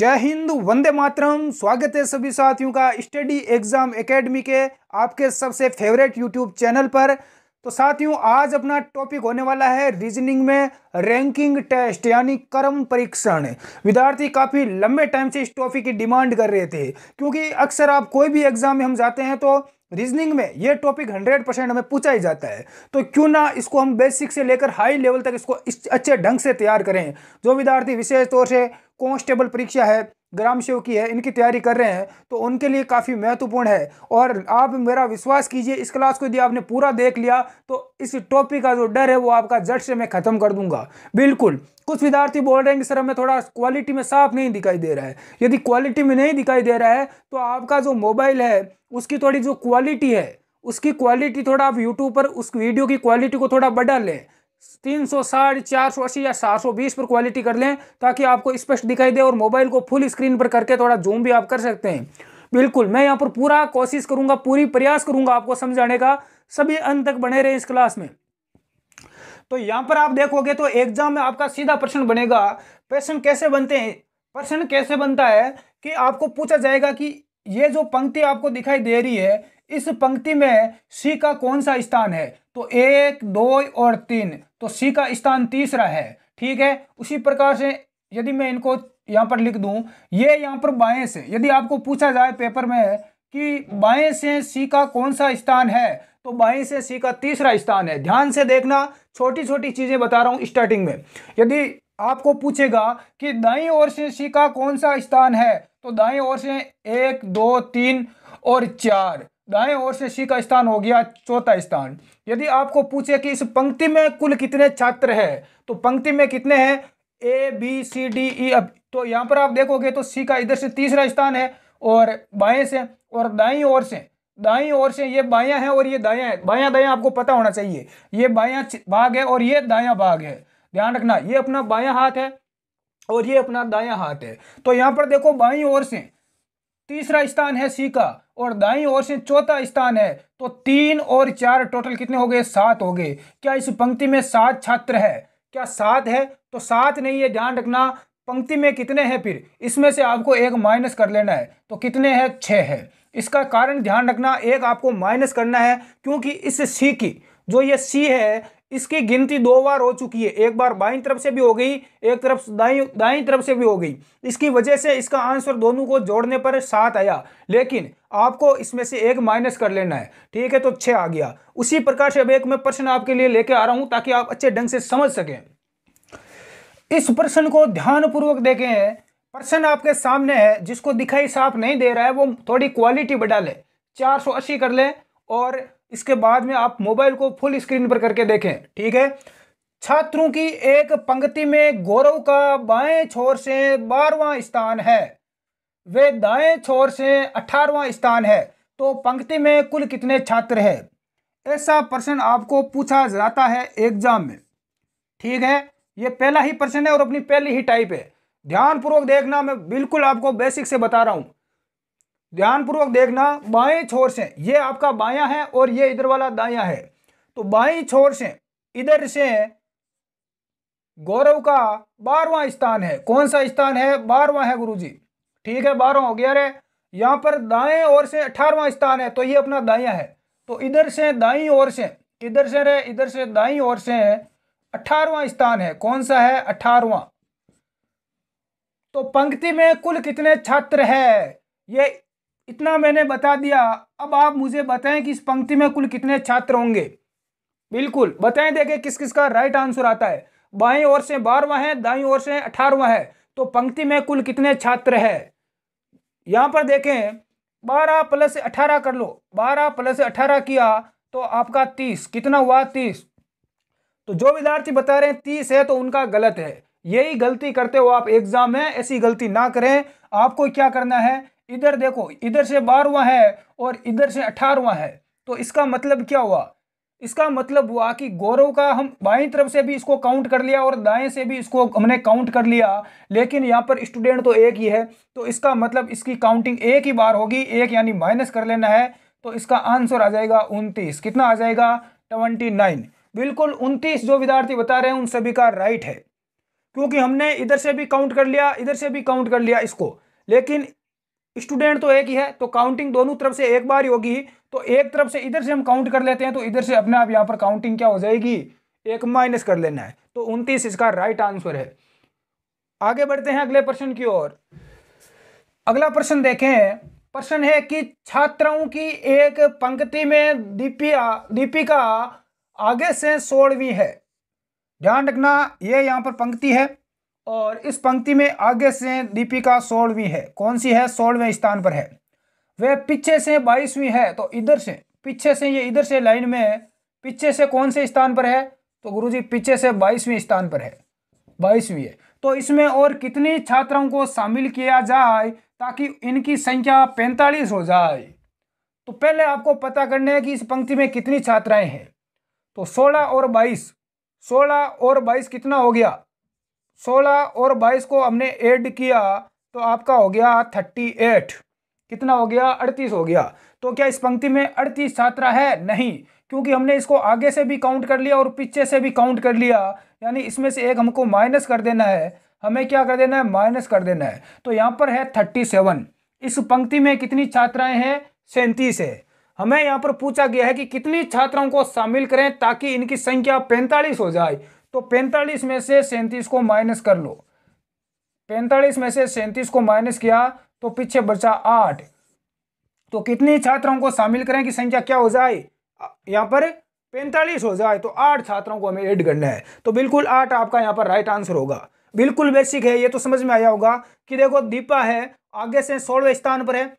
जय हिंद वंदे मातरम स्वागत है सभी साथियों का स्टडी एग्जाम एकेडमी के आपके सबसे फेवरेट यूट्यूब चैनल पर तो साथियों आज अपना टॉपिक होने वाला है रीजनिंग में रैंकिंग टेस्ट यानी कर्म परीक्षण विद्यार्थी काफ़ी लंबे टाइम से इस टॉपिक की डिमांड कर रहे थे क्योंकि अक्सर आप कोई भी एग्जाम में हम जाते हैं तो रीजनिंग में ये टॉपिक हंड्रेड परसेंट हमें पूछा ही जाता है तो क्यों ना इसको हम बेसिक से लेकर हाई लेवल तक इसको इस अच्छे ढंग से तैयार करें जो विद्यार्थी विशेष तौर से कॉन्स्टेबल परीक्षा है ग्राम सेवक की है इनकी तैयारी कर रहे हैं तो उनके लिए काफ़ी महत्वपूर्ण है और आप मेरा विश्वास कीजिए इस क्लास को यदि आपने पूरा देख लिया तो इस टॉपिक का जो डर है वो आपका जट से मैं ख़त्म कर दूंगा बिल्कुल कुछ विद्यार्थी बोल रहे हैं कि सर हमें थोड़ा क्वालिटी में साफ नहीं दिखाई दे रहा है यदि क्वालिटी में नहीं दिखाई दे रहा है तो आपका जो मोबाइल है उसकी थोड़ी जो क्वालिटी है उसकी क्वालिटी थोड़ा आप यूट्यूब पर उस वीडियो की क्वालिटी को थोड़ा बढ़ा लें तीन सौ साठ चार सौ अस्सी या सात सौ बीस पर क्वालिटी कर लें ताकि आपको स्पष्ट दिखाई दे और मोबाइल को फुल स्क्रीन पर करके थोड़ा जूम भी आप कर सकते हैं बिल्कुल मैं यहाँ पर पूरा कोशिश करूंगा पूरी प्रयास करूंगा आपको समझाने का सभी अंत तक बने रहे इस क्लास में तो यहाँ पर आप देखोगे तो एग्जाम में आपका सीधा प्रश्न बनेगा प्रश्न कैसे बनते हैं प्रश्न कैसे बनता है कि आपको पूछा जाएगा कि ये जो पंक्ति आपको दिखाई दे रही है इस पंक्ति में सी का कौन सा स्थान है तो एक दो और तीन तो सी का स्थान तीसरा है ठीक है उसी प्रकार से यदि मैं इनको यहाँ पर लिख दूँ ये यहाँ पर बाएं से यदि आपको पूछा जाए पेपर में कि बाएं से सी का कौन सा स्थान है तो बाएं से सी का तीसरा स्थान है ध्यान से देखना छोटी छोटी चीज़ें बता रहा हूँ स्टार्टिंग में यदि आपको पूछेगा कि दाई ओर से सी का कौन सा स्थान है तो दाएं ओर से एक दो तीन और चार दाएं ओर से सी का स्थान हो गया चौथा स्थान यदि आपको पूछे कि इस पंक्ति में कुल कितने छात्र हैं तो पंक्ति में कितने हैं A B C D E अब तो यहाँ पर आप देखोगे तो सी का इधर से तीसरा स्थान है और बाएं से और दाई ओर से दाई ओर से ये बाया है और ये दाया है बाया दाया आपको पता होना चाहिए ये बाया भाग है और ये दाया भाग है ध्यान रखना ये अपना बाया हाथ है और ये अपना दाया हाथ है तो यहां पर देखो बाई ओर से तीसरा स्थान है सी का और दाई ओर से चौथा स्थान है तो तीन और चार टोटल कितने हो गए सात हो गए क्या इस पंक्ति में सात छात्र है क्या सात है तो सात नहीं है ध्यान रखना पंक्ति में कितने हैं फिर इसमें से आपको एक माइनस कर लेना है तो कितने हैं छः है इसका कारण ध्यान रखना एक आपको माइनस करना है क्योंकि इस सी की जो ये सी है इसकी गिनती दो बार हो चुकी है एक बार बाई तरफ से भी हो गई एक तरफ दाई दाई तरफ से भी हो गई इसकी वजह से इसका आंसर दोनों को जोड़ने पर सात आया लेकिन आपको इसमें से एक माइनस कर लेना है ठीक है तो छः आ गया उसी प्रकार से अब एक मैं प्रश्न आपके लिए लेके आ रहा हूँ ताकि आप अच्छे ढंग से समझ सकें इस प्रश्न को ध्यानपूर्वक देखें प्रश्न आपके सामने है जिसको दिखाई साफ नहीं दे रहा है वो थोड़ी क्वालिटी बढ़ा ले चार सौ अस्सी कर ले और इसके बाद में आप मोबाइल को फुल स्क्रीन पर करके देखें ठीक है छात्रों की एक पंक्ति में गौरव का बाएं छोर से बारवां स्थान है वे दाएं छोर से अठारवा स्थान है तो पंक्ति में कुल कितने छात्र है ऐसा प्रश्न आपको पूछा जाता है एग्जाम में ठीक है ये पहला ही प्रश्न है और अपनी पहली ही टाइप है ध्यानपूर्वक देखना मैं बिल्कुल आपको बेसिक से बता रहा हूँ ध्यानपूर्वक देखना बाएं छोर से ये आपका बाया है और ये इधर वाला दाया है तो बाई छोर से इधर से गौरव का बारवा स्थान है कौन सा स्थान है बारवा है गुरुजी ठीक है बारवा हो गया रे यहां पर दाएं ओर से अठारवा स्थान है तो ये अपना दाया है तो इधर से दाई ओर से इधर से रे इधर से दाई ओर से अठारवा स्थान है कौन सा है अठारवा तो पंक्ति में कुल कितने छात्र है ये इतना मैंने बता दिया अब आप मुझे बताएं कि इस पंक्ति में कुल कितने छात्र होंगे बिल्कुल बताएं देखें किस किस का राइट आंसर आता है बाई ओर से बारहवा है दाई ओर से अठारवा है तो पंक्ति में कुल कितने छात्र है यहां पर देखें बारह प्लस अठारह कर लो बारह प्लस अठारह किया तो आपका तीस कितना हुआ तीस तो जो विद्यार्थी बता रहे हैं तीस है तो उनका गलत है यही गलती करते हो आप एग्जाम में ऐसी गलती ना करें आपको क्या करना है इधर देखो इधर से बारहवा है और इधर से अठारवा है तो इसका मतलब क्या हुआ इसका मतलब हुआ कि गौरव का हम बाएं तरफ से भी इसको काउंट कर लिया और दाएं से भी इसको हमने काउंट कर लिया लेकिन यहाँ पर स्टूडेंट तो एक ही है तो इसका मतलब इसकी काउंटिंग एक ही बार होगी एक यानी माइनस कर लेना है तो इसका आंसर आ जाएगा उनतीस कितना आ जाएगा ट्वेंटी नाइन बिल्कुल उनतीस जो विद्यार्थी बता रहे हैं उन सभी का राइट है क्योंकि हमने इधर से भी काउंट कर लिया इधर से भी काउंट कर लिया इसको लेकिन स्टूडेंट तो एक ही है तो काउंटिंग दोनों तरफ से एक बार ही होगी तो एक तरफ से इधर से हम काउंट कर लेते हैं तो इधर से अपने आप यहाँ पर काउंटिंग क्या हो जाएगी एक माइनस कर लेना है तो उनतीस इसका राइट आंसर है आगे बढ़ते हैं अगले प्रश्न की ओर अगला प्रश्न देखें प्रश्न है कि छात्राओं की एक पंक्ति में दीपिया दीपिका आगे से सोलहवीं है ध्यान रखना ये यहाँ पर पंक्ति है और इस पंक्ति में आगे से दीपिका सोलहवीं है कौन सी है सोलहवें स्थान पर है वह पीछे से बाईसवीं है तो इधर से पीछे से ये इधर से लाइन में है पीछे से कौन से स्थान पर है तो गुरुजी पीछे से बाईसवीं स्थान पर है बाईसवीं है तो इसमें और कितनी छात्राओं को शामिल किया जाए ताकि इनकी संख्या पैंतालीस हो जाए तो पहले आपको पता करना है कि इस पंक्ति में कितनी छात्राएं हैं तो सोलह और बाईस सोलह और बाईस कितना हो गया सोलह और बाईस को हमने ऐड किया तो आपका हो गया थर्टी एट कितना हो गया अड़तीस हो गया तो क्या इस पंक्ति में अड़तीस छात्रा है नहीं क्योंकि हमने इसको आगे से भी काउंट कर लिया और पीछे से भी काउंट कर लिया यानी इसमें से एक हमको माइनस कर देना है हमें क्या कर देना है माइनस कर देना है तो यहाँ पर है थर्टी सेवन इस पंक्ति में कितनी छात्राएं हैं सैंतीस है हमें यहाँ पर पूछा गया है कि कितनी छात्राओं को शामिल करें ताकि इनकी संख्या पैंतालीस हो जाए तो पैंतालीस में से सैंतीस को माइनस कर लो पैंतालीस में से सैंतीस को माइनस किया तो पीछे बचा आठ तो कितनी छात्रों को शामिल करें कि संख्या क्या हो जाए यहाँ पर पैंतालीस हो जाए तो आठ छात्रों को हमें ऐड करना है तो बिल्कुल आठ आपका यहाँ पर राइट आंसर होगा बिल्कुल बेसिक है ये तो समझ में आया होगा कि देखो दीपा है आगे से सोलहवें स्थान पर है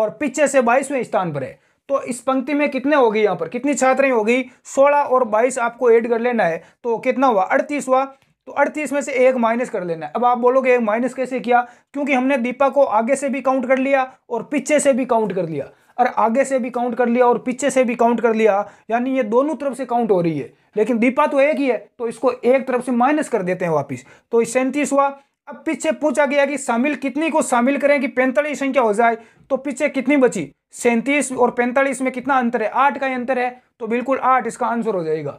और पीछे से बाईसवें स्थान पर है तो इस पंक्ति में कितने होगी यहाँ पर कितनी छात्राएं होगी सोलह और बाईस आपको ऐड कर लेना है तो कितना हुआ अड़तीस हुआ तो अड़तीस में से एक माइनस कर लेना है अब आप बोलोगे एक माइनस कैसे किया क्योंकि हमने दीपा को आगे से भी काउंट कर लिया और पीछे से भी काउंट कर लिया और आगे से भी काउंट कर लिया और पीछे से भी काउंट कर लिया यानी ये दोनों तरफ से काउंट हो रही है लेकिन दीपा तो एक ही है तो इसको एक तरफ से माइनस कर देते हैं वापिस तो सैंतीस हुआ अब पीछे पूछा गया कि शामिल कितनी को शामिल करें कि पैंतालीस संख्या हो जाए तो पीछे कितनी बची सैंतीस और पैंतालीस में कितना अंतर है आठ का अंतर है तो बिल्कुल आठ इसका आंसर हो जाएगा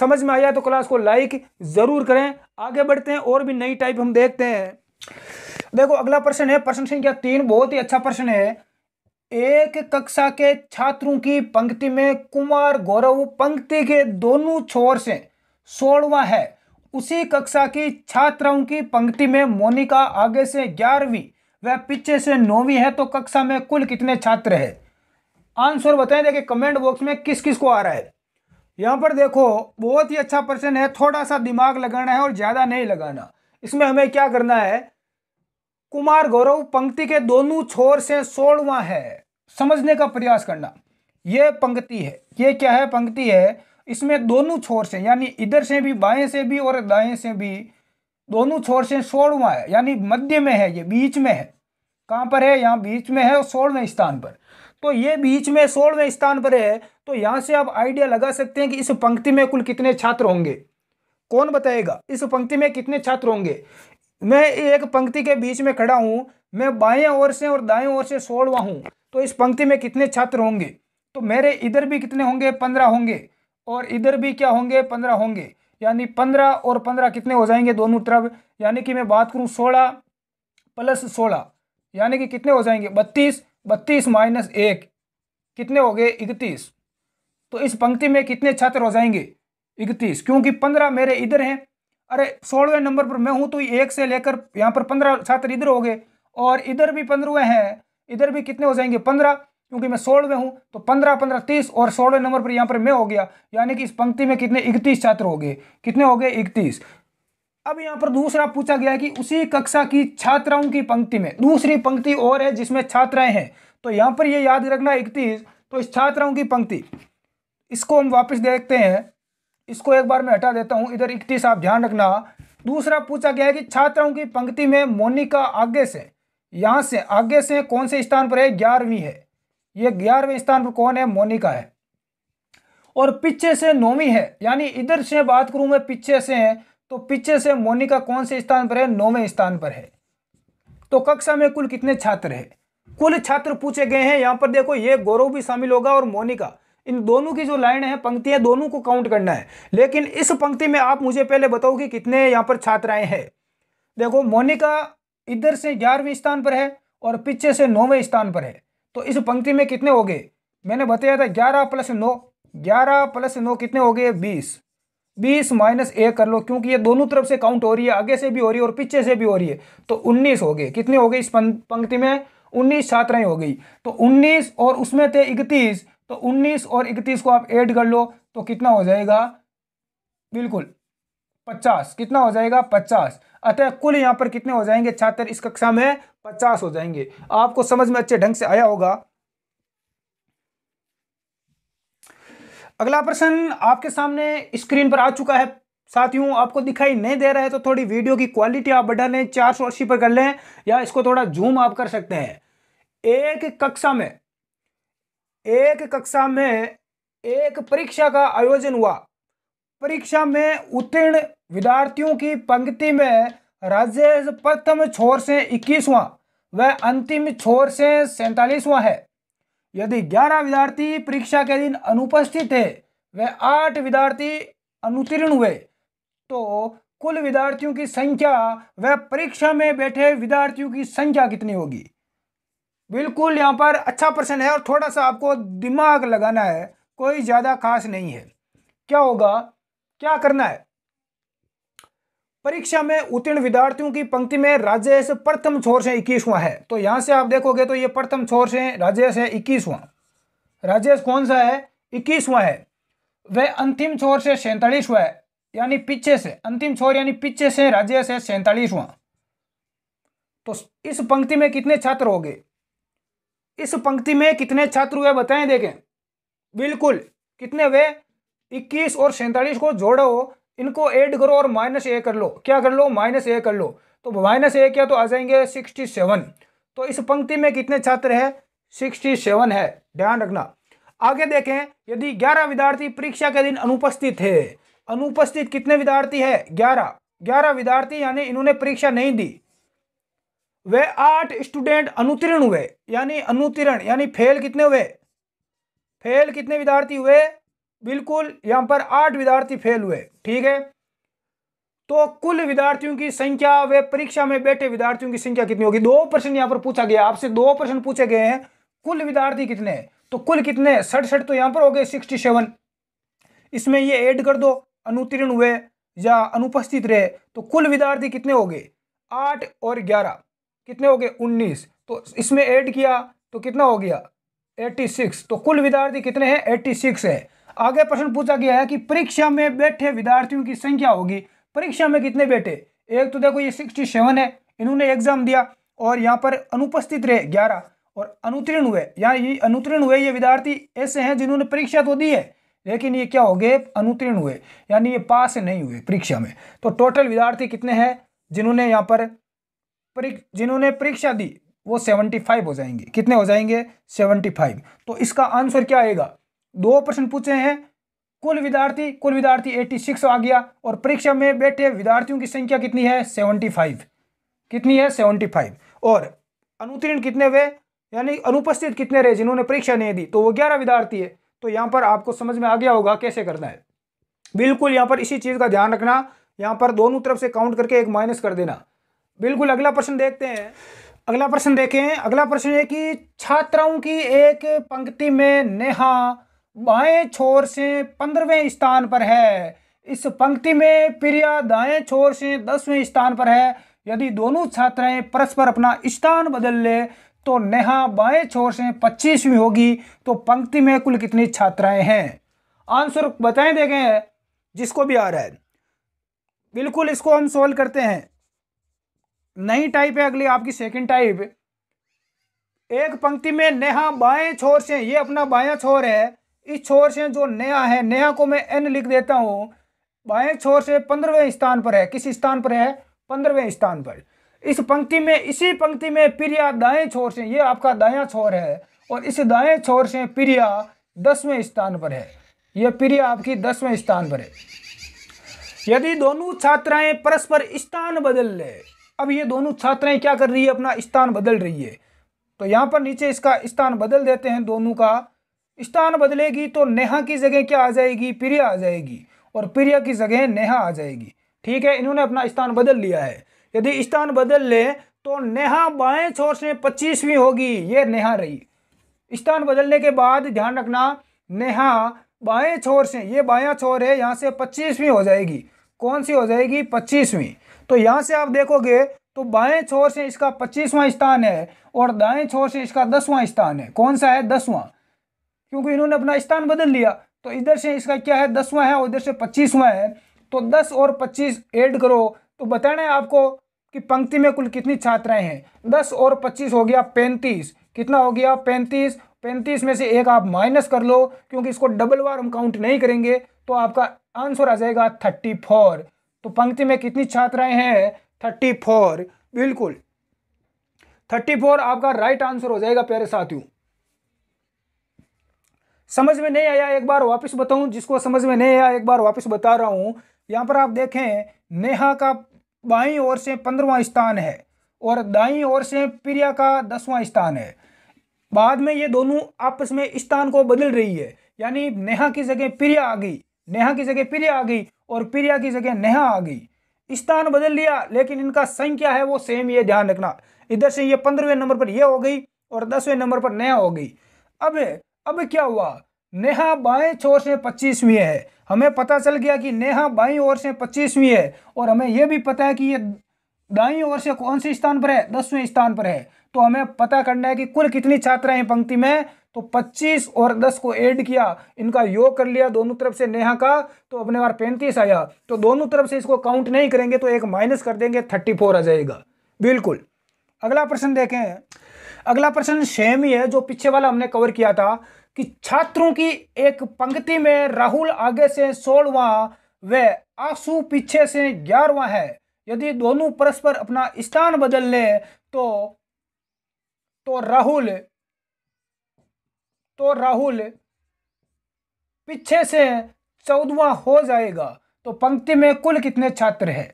समझ में आया तो क्लास को लाइक जरूर करें आगे बढ़ते हैं और भी नई टाइप हम देखते हैं देखो अगला प्रश्न है प्रश्न संख्या तीन बहुत ही अच्छा प्रश्न है एक कक्षा के छात्रों की पंक्ति में कुमार गौरव पंक्ति के दोनों छोर से सोलवा है उसी कक्षा की छात्राओं की पंक्ति में मोनिका आगे से ग्यारहवीं वह पीछे से नौवीं है तो कक्षा में कुल कितने छात्र है आंसर बताएं देखिए कमेंट बॉक्स में किस किस को आ रहा है यहाँ पर देखो बहुत ही अच्छा प्रश्न है थोड़ा सा दिमाग लगाना है और ज़्यादा नहीं लगाना इसमें हमें क्या करना है कुमार गौरव पंक्ति के दोनों छोर से सोलवा है समझने का प्रयास करना ये पंक्ति है ये क्या है पंक्ति है इसमें दोनों छोर से यानी इधर से भी बाएं से भी और दाएं से भी दोनों छोर से सोलवा है यानी मध्य में है ये बीच में है कहाँ पर है यहाँ बीच में है और सोलवें स्थान पर तो ये बीच में सोलवें स्थान पर है तो यहाँ से आप आइडिया लगा सकते हैं कि इस पंक्ति में कुल कितने छात्र होंगे कौन बताएगा इस पंक्ति में कितने छात्र होंगे मैं एक पंक्ति के बीच में खड़ा हूँ मैं बाएँ ओर से और दाएं ओर से सोलवा हूँ तो इस पंक्ति में कितने छात्र होंगे तो मेरे इधर भी कितने होंगे पंद्रह होंगे और इधर भी क्या होंगे पंद्रह होंगे यानी पंद्रह और पंद्रह कितने हो जाएंगे दोनों तरफ यानी कि मैं बात करूं सोलह प्लस सोलह यानी कि कितने हो जाएंगे बत्तीस बत्तीस माइनस एक कितने हो गए इकतीस तो इस पंक्ति में कितने छात्र हो जाएंगे इकतीस क्योंकि पंद्रह मेरे इधर हैं अरे सोलहवें नंबर पर मैं हूँ तो एक से लेकर यहाँ पर पंद्रह छात्र इधर हो गए और इधर भी पंद्रहवें हैं इधर भी कितने हो जाएंगे पंद्रह क्योंकि मैं सोलहवें हूं तो पंद्रह पंद्रह तीस और सोलवे नंबर पर यहां पर मैं हो गया यानी कि इस पंक्ति में कितने इकतीस छात्र हो गए कितने हो गए इकतीस अब यहां पर दूसरा पूछा गया है कि उसी कक्षा की छात्राओं की पंक्ति में दूसरी पंक्ति और है जिसमें छात्राएं हैं तो यहां पर ये याद रखना इकतीस तो इस छात्राओं की पंक्ति इसको हम वापस देखते हैं इसको एक बार मैं हटा देता हूं इधर इकतीस आप ध्यान रखना दूसरा पूछा गया है कि छात्राओं की पंक्ति में मोनिका आगे से यहां से आगे से कौन से स्थान पर है ग्यारहवीं है ये ग्यारहवें स्थान पर कौन है मोनिका है और पीछे से नौवीं है यानी इधर से बात करूं मैं पीछे से है तो पीछे से मोनिका कौन से स्थान पर है नौवें स्थान पर है तो कक्षा में कुल कितने छात्र है कुल छात्र पूछे गए हैं यहां पर देखो ये गौरव भी शामिल होगा और मोनिका इन दोनों की जो लाइन है पंक्तियां दोनों को काउंट करना है लेकिन इस पंक्ति में आप मुझे पहले बताओ कि कितने यहां पर छात्राएं हैं देखो मोनिका इधर से ग्यारहवें स्थान पर है और पीछे से नौवें स्थान पर है तो इस पंक्ति में कितने हो गए मैंने बताया था ग्यारह प्लस नौ ग्यारह प्लस नौ कितने हो गए बीस बीस माइनस ए कर लो क्योंकि ये दोनों तरफ से काउंट हो रही है आगे से भी हो रही है और पीछे से भी हो रही है तो उन्नीस हो गए कितने हो गए इस पंक्ति में उन्नीस छात्राएं हो गई तो उन्नीस और उसमें थे इकतीस तो उन्नीस और इकतीस को आप ऐड कर लो तो कितना हो जाएगा बिल्कुल पचास कितना हो जाएगा पचास अतः कुल यहाँ पर कितने हो जाएंगे छात्र इस कक्षा में पचास हो जाएंगे आपको समझ में अच्छे ढंग से आया होगा अगला प्रश्न आपके सामने स्क्रीन पर आ चुका है साथियों आपको दिखाई नहीं दे रहा है तो थोड़ी वीडियो की क्वालिटी आप बढ़ा लें चार सौ अस्सी पर कर लें या इसको थोड़ा जूम आप कर सकते हैं एक कक्षा में एक कक्षा में एक परीक्षा का आयोजन हुआ परीक्षा में उत्तीर्ण विद्यार्थियों की पंक्ति में राजेश प्रथम छोर से इक्कीसवां व अंतिम छोर से सैंतालीसवां है यदि ग्यारह विद्यार्थी परीक्षा के दिन अनुपस्थित थे व आठ विद्यार्थी अनुतीर्ण हुए तो कुल विद्यार्थियों की संख्या व परीक्षा में बैठे विद्यार्थियों की संख्या कितनी होगी बिल्कुल यहाँ पर अच्छा प्रश्न है और थोड़ा सा आपको दिमाग लगाना है कोई ज़्यादा खास नहीं है क्या होगा क्या करना है परीक्षा में उत्तीर्ण विद्यार्थियों की पंक्ति में राजेश प्रथम छोर से इक्कीसवां है तो यहां से आप देखोगे तो ये प्रथम छोर से राजेश है इक्कीसवां राजेश कौन सा है इक्कीसवां है वह अंतिम छोर से सैंतालीसवां है यानी पीछे से अंतिम छोर यानी पीछे से राजेश है सैंतालीसवां तो इस पंक्ति में कितने छात्र हो गए इस पंक्ति में कितने छात्र हुए बताएं देखें बिल्कुल कितने हुए इक्कीस और सैंतालीस को जोड़ो इनको ऐड करो और माइनस ए कर लो क्या कर लो माइनस ए कर लो तो माइनस ए क्या तो आ जाएंगे सिक्सटी सेवन तो इस पंक्ति में कितने छात्र है सिक्सटी सेवन है ध्यान रखना आगे देखें यदि ग्यारह विद्यार्थी परीक्षा के दिन अनुपस्थित थे अनुपस्थित कितने विद्यार्थी है ग्यारह ग्यारह विद्यार्थी यानी इन्होंने परीक्षा नहीं दी वे आठ स्टूडेंट अनुतीर्ण हुए यानी अनुतीर्ण यानी फेल कितने हुए फेल कितने विद्यार्थी हुए बिल्कुल यहाँ पर आठ विद्यार्थी फेल हुए ठीक है तो कुल विद्यार्थियों की संख्या वे परीक्षा में बैठे विद्यार्थियों की संख्या कितनी होगी दो प्रश्न यहाँ पर पूछा गया आपसे दो प्रश्न पूछे गए हैं कुल विद्यार्थी कितने तो कुल कितने सड़सठ तो यहाँ पर हो गए सिक्सटी सेवन इसमें ये ऐड कर दो अनुतीर्ण हुए या अनुपस्थित रहे तो कुल विद्यार्थी कितने हो गए आठ और ग्यारह कितने हो गए उन्नीस तो इसमें ऐड किया तो कितना हो गया एट्टी सिक्स तो कुल विद्यार्थी कितने हैं एट्टी सिक्स है आगे प्रश्न पूछा गया है कि परीक्षा में बैठे विद्यार्थियों की संख्या होगी परीक्षा में कितने बैठे एक तो देखो ये सिक्सटी सेवन है इन्होंने एग्जाम दिया और यहाँ पर अनुपस्थित रहे ग्यारह और अनुत्तीर्ण हुए यहाँ ये अनुत्तीर्ण हुए ये विद्यार्थी ऐसे हैं जिन्होंने परीक्षा तो दी है लेकिन ये क्या हो गए अनुत्तीर्ण हुए यानी ये पास नहीं हुए परीक्षा में तो टोटल विद्यार्थी कितने हैं जिन्होंने यहाँ पर जिन्होंने परीक्षा दी वो सेवेंटी फाइव हो जाएंगे कितने हो जाएंगे सेवेंटी फाइव तो इसका आंसर क्या आएगा दो प्रश्न पूछे हैं कुल विद्यार्थी कुल विद्यार्थी 86 आ गया और परीक्षा में बैठे विद्यार्थियों की संख्या कितनी है 75 कितनी है 75 और अनुत्तीर्ण कितने हुए यानी अनुपस्थित कितने रहे जिन्होंने परीक्षा नहीं दी तो वो ग्यारह विद्यार्थी है तो यहाँ पर आपको समझ में आ गया होगा कैसे करना है बिल्कुल यहाँ पर इसी चीज़ का ध्यान रखना यहाँ पर दोनों तरफ से काउंट करके एक माइनस कर देना बिल्कुल अगला प्रश्न देखते हैं अगला प्रश्न देखें अगला प्रश्न है कि छात्राओं की एक पंक्ति में नेहा बाएं छोर से पंद्रहवें स्थान पर है इस पंक्ति में प्रिया दाएं छोर से दसवें स्थान पर है यदि दोनों छात्राएं परस्पर अपना स्थान बदल ले तो नेहा बाएं छोर से पच्चीसवीं होगी तो पंक्ति में कुल कितनी छात्राएं हैं आंसर बताएं देखें जिसको भी आ रहा है बिल्कुल इसको हम सोल्व करते हैं नई टाइप है अगली आपकी सेकंड टाइप एक पंक्ति में नेहा बाएं छोर से ये अपना बाया छोर है इस छोर से जो नया है नया को मैं एन लिख देता हूँ बाएं छोर से पंद्रहवें स्थान पर है किस स्थान पर है पंद्रहवें स्थान पर इस पंक्ति में इसी पंक्ति में प्रिया दाएं छोर से ये आपका दाया छोर है और इस दाएं छोर से प्रिया दसवें स्थान पर है यह प्रिया आपकी दसवें स्थान पर है यदि दोनों छात्राएं परस्पर स्थान बदल ले अब ये दोनों छात्राएं क्या कर रही है अपना स्थान बदल रही है तो यहाँ पर नीचे इसका स्थान बदल देते हैं दोनों का स्थान बदलेगी तो नेहा की जगह क्या आ जाएगी प्रिया आ जाएगी और प्रिया की जगह नेहा आ जाएगी ठीक है इन्होंने अपना स्थान बदल लिया है यदि स्थान बदल ले तो नेहा बाएं छोर से पच्चीसवीं होगी ये नेहा रही स्थान बदलने के बाद ध्यान रखना नेहा बाएं छोर से ये बाया छोर है यहाँ से पच्चीसवीं हो जाएगी कौन सी हो जाएगी पच्चीसवीं तो यहाँ से आप देखोगे तो बाएं छोर से इसका पच्चीसवां स्थान है और दाएं छोर से इसका दसवां स्थान है कौन सा है दसवां क्योंकि इन्होंने अपना स्थान बदल लिया तो इधर से इसका क्या है दसवां है और इधर से पच्चीसवां है तो दस और पच्चीस ऐड करो तो बताना है आपको कि पंक्ति में कुल कितनी छात्राएं हैं दस और पच्चीस हो गया पैंतीस कितना हो गया पैंतीस पैंतीस में से एक आप माइनस कर लो क्योंकि इसको डबल बार हम काउंट नहीं करेंगे तो आपका आंसर आ जाएगा थर्टी फोर तो पंक्ति में कितनी छात्राएं हैं थर्टी फोर बिल्कुल थर्टी फोर आपका राइट आंसर हो जाएगा प्यारे साथियों समझ में नहीं आया एक बार वापस बताऊं जिसको समझ में नहीं आया एक बार वापस बता रहा हूं यहाँ पर आप देखें नेहा का बाई ओर से पंद्रवा स्थान है और दाई ओर से प्रिया का दसवां स्थान है बाद में ये दोनों आपस में स्थान को बदल रही है यानी नेहा की जगह प्रिया आ गई नेहा की जगह प्रिया आ गई और प्रिया की जगह नेहा आ गई स्थान बदल लिया लेकिन इनका संख्या है वो सेम ये ध्यान रखना इधर से ये पंद्रहवें नंबर पर यह हो गई और दसवें नंबर पर नया हो गई अब अब क्या हुआ नेहा बाएं छोर से पच्चीसवीं है हमें पता चल गया कि नेहा बाई ओर से पच्चीसवीं है और हमें यह भी पता है कि ये दाई ओर से कौन से स्थान पर है दसवें स्थान पर है तो हमें पता करना है कि कुल कितनी छात्राएं पंक्ति में तो 25 और 10 को ऐड किया इनका योग कर लिया दोनों तरफ से नेहा का तो अपने बार 35 आया तो दोनों तरफ से इसको काउंट नहीं करेंगे तो एक माइनस कर देंगे 34 आ जाएगा बिल्कुल अगला प्रश्न देखें अगला प्रश्न सेम ही है जो पीछे वाला हमने कवर किया था कि छात्रों की एक पंक्ति में राहुल आगे से सोलवा व आंसू पीछे से ग्यारहवा है यदि दोनों परस्पर अपना स्थान बदल ले तो तो राहुल तो राहुल पीछे से चौदवा हो जाएगा तो पंक्ति में कुल कितने छात्र हैं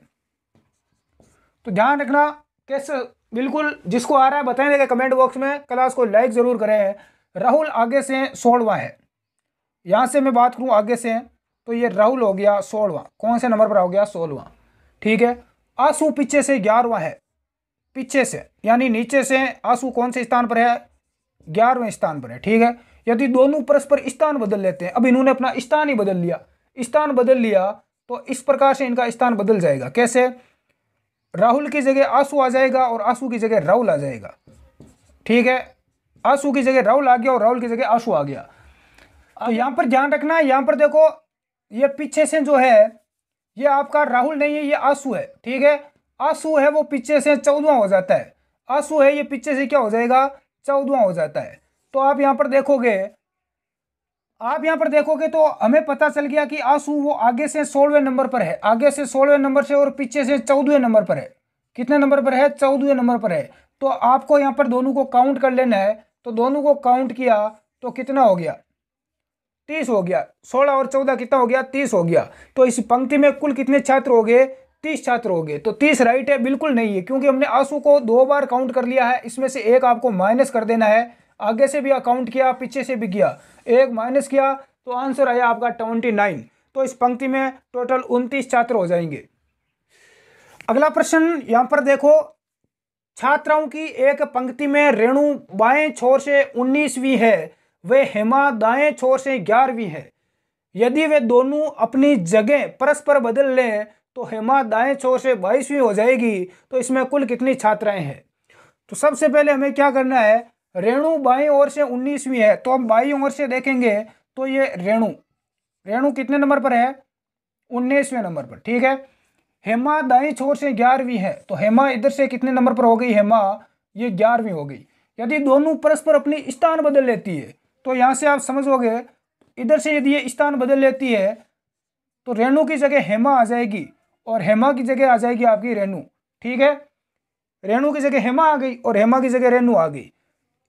तो ध्यान रखना कैसे बिल्कुल जिसको आ रहा है बताएं देगा कमेंट बॉक्स में क्लास को लाइक ज़रूर करें राहुल आगे से सोलवा है यहाँ से मैं बात करूँ आगे से तो ये राहुल हो गया सोलवा कौन से नंबर पर हो गया सोलवा ठीक है आंसू पीछे से ग्यारहवा है पीछे से यानी नीचे से आंसू कौन से स्थान पर है ग्यारहवें स्थान पर है ठीक है यदि दोनों परस्पर स्थान बदल लेते हैं अब इन्होंने अपना स्थान ही बदल लिया स्थान बदल लिया तो इस प्रकार से इनका स्थान बदल जाएगा कैसे राहुल की जगह आंसू आ जाएगा और आंसू की जगह राहुल आ जाएगा ठीक है आंसू की जगह राहुल आ गया और राहुल की जगह आंसू आ गया तो यहां पर ध्यान रखना है यहां पर देखो ये पीछे से जो है ये आपका राहुल नहीं है ये आंसू है ठीक है आंसू है वो पीछे से चौदवा हो जाता है आंसू है ये पीछे से क्या हो जाएगा चौदवा हो जाता है तो आप यहां पर देखोगे आप यहां पर देखोगे तो हमें पता चल गया कि आंसू वो आगे से सोलहवें नंबर पर है आगे से सोलहवें नंबर से और पीछे से चौदहवें नंबर पर है कितने नंबर पर है चौदहवें नंबर पर है तो आपको यहाँ पर दोनों को काउंट कर लेना है तो दोनों को काउंट किया तो कितना हो गया तीस हो गया सोलह और चौदह कितना हो गया तीस हो गया तो इस पंक्ति में कुल कितने छात्र हो गए तीस छात्र हो गए तो तीस राइट है बिल्कुल नहीं है क्योंकि हमने आंसू को दो बार काउंट कर लिया है इसमें से एक आपको माइनस कर देना है आगे से भी काउंट किया पीछे से भी किया एक माइनस किया तो आंसर आया आपका ट्वेंटी नाइन तो इस पंक्ति में टोटल उनतीस छात्र हो जाएंगे अगला प्रश्न यहाँ पर देखो छात्राओं की एक पंक्ति में रेणु बाएं छोर से उन्नीसवीं है वे हेमा दाएं छोर से ग्यारहवीं है यदि वे दोनों अपनी जगह परस्पर बदल लें तो हेमा दाएं छोर से बाईसवीं हो जाएगी तो इसमें कुल कितनी छात्राएं हैं तो सबसे पहले हमें क्या करना है रेणु बाई ओर से उन्नीसवीं है तो हम बाई ओर से देखेंगे तो ये रेणु रेणु कितने नंबर पर है उन्नीसवें नंबर पर ठीक है हेमा दाई छोर से ग्यारहवीं है तो हेमा इधर से कितने नंबर पर हो गई हेमा ये ग्यारहवीं हो गई यदि दोनों परस्पर अपनी स्थान बदल लेती है तो यहाँ से आप समझोगे इधर से यदि ये स्थान बदल लेती है तो रेणु की जगह हेमा आ जाएगी और हेमा की जगह आ जाएगी आपकी रेणु ठीक है रेणु की जगह हेमा आ गई और हेमा की जगह रेणु आ गई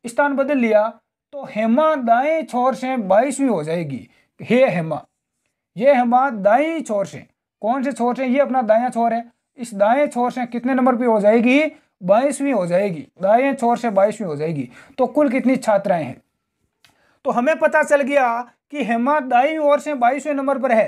स्थान बदल लिया तो हेमा दाएं छोर से बाईसवीं हो जाएगी हे हेमा ये हेमा दाएं छोर से कौन से छोर से ये अपना दाया छोर है इस दाएं छोर से कितने नंबर पर हो जाएगी बाईसवीं हो जाएगी दाएं छोर से बाईसवीं हो जाएगी तो कुल कितनी छात्राएं हैं तो हमें पता चल गया कि हेमा दाई ओर से बाईसवें नंबर पर है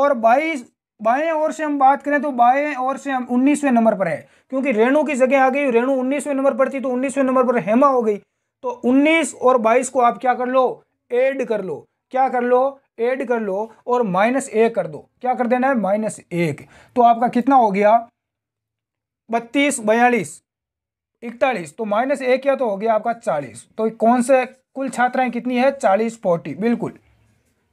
और बाईस बाएं ओर से हम बात करें तो बाएं ओर से हम उन्नीसवें नंबर पर है क्योंकि रेणु की जगह आ गई रेणु उन्नीसवें नंबर पर थी तो उन्नीसवें नंबर पर हेमा हो गई तो 19 और 22 को आप क्या कर लो ऐड कर लो क्या कर लो ऐड कर लो और माइनस ए कर दो क्या कर देना है माइनस एक तो आपका कितना हो गया बत्तीस बयालीस इकतालीस तो माइनस ए किया तो हो गया आपका चालीस तो कौन से कुल छात्राएं कितनी है चालीस फोर्टी बिल्कुल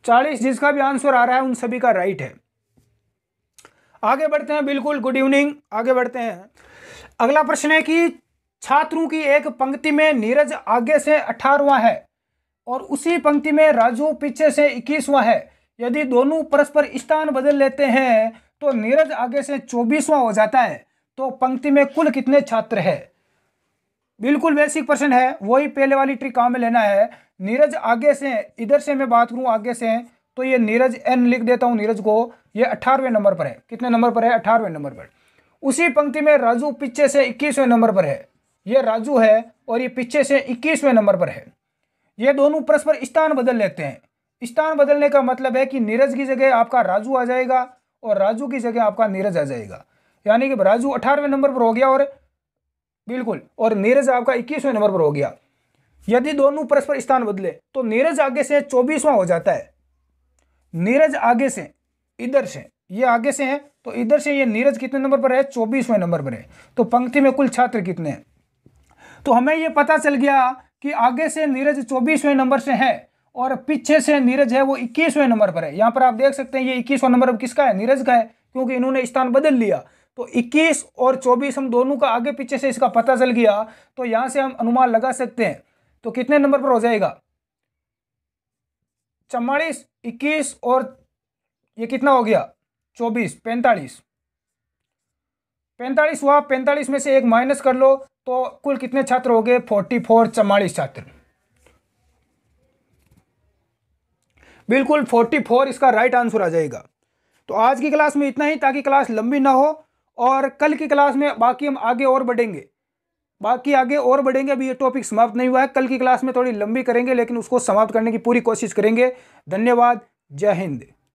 चालीस जिसका भी आंसर आ रहा है उन सभी का राइट है आगे बढ़ते हैं बिल्कुल गुड इवनिंग आगे बढ़ते हैं अगला प्रश्न है कि छात्रों की एक पंक्ति में नीरज आगे से अठारवा है और उसी पंक्ति में राजू पीछे से इक्कीसवां है यदि दोनों परस्पर स्थान बदल लेते हैं तो नीरज आगे से चौबीसवां हो जाता है तो पंक्ति में कुल कितने छात्र है बिल्कुल बेसिक प्रश्न है वही पहले वाली ट्रिक काम में लेना है नीरज आगे से इधर से मैं बात करूं आगे से तो ये नीरज एन लिख देता हूं नीरज को ये अठारहवें नंबर पर है कितने नंबर पर है अठारहवें नंबर पर उसी पंक्ति में राजू पीछे से इक्कीसवें नंबर पर है ये राजू है और ये पीछे से इक्कीसवें नंबर पर है ये दोनों परस्पर स्थान बदल लेते हैं स्थान बदलने का मतलब है कि नीरज की जगह आपका राजू आ जाएगा और राजू की जगह आपका नीरज आ जाएगा यानी कि राजू अठारहवें नंबर पर हो गया और बिल्कुल और नीरज आपका इक्कीसवें नंबर पर हो गया यदि दोनों परस्पर स्थान बदले तो नीरज आगे से चौबीसवां हो जाता है नीरज आगे से इधर से ये आगे से है तो इधर से ये नीरज कितने नंबर पर है चौबीसवें नंबर पर है तो पंक्ति में कुल छात्र कितने हैं तो हमें ये पता चल गया कि आगे से नीरज चौबीसवें नंबर से है और पीछे से नीरज है वो इक्कीसवें नंबर पर है यहाँ पर आप देख सकते हैं ये इक्कीसवा नंबर अब किसका है नीरज का है क्योंकि इन्होंने स्थान बदल लिया तो 21 और 24 हम दोनों का आगे पीछे से इसका पता चल गया तो यहां से हम अनुमान लगा सकते हैं तो कितने नंबर पर हो जाएगा चवालीस इक्कीस और ये कितना हो गया चौबीस पैंतालीस पैंतालीस हुआ पैंतालीस में से एक माइनस कर लो तो कुल कितने छात्र हो गए फोर्टी फोर चवालीस छात्र बिल्कुल फोर्टी फोर इसका राइट आंसर आ जाएगा तो आज की क्लास में इतना ही ताकि क्लास लंबी ना हो और कल की क्लास में बाकी हम आगे और बढ़ेंगे बाकी आगे और बढ़ेंगे अभी ये टॉपिक समाप्त नहीं हुआ है कल की क्लास में थोड़ी लंबी करेंगे लेकिन उसको समाप्त करने की पूरी कोशिश करेंगे धन्यवाद जय हिंद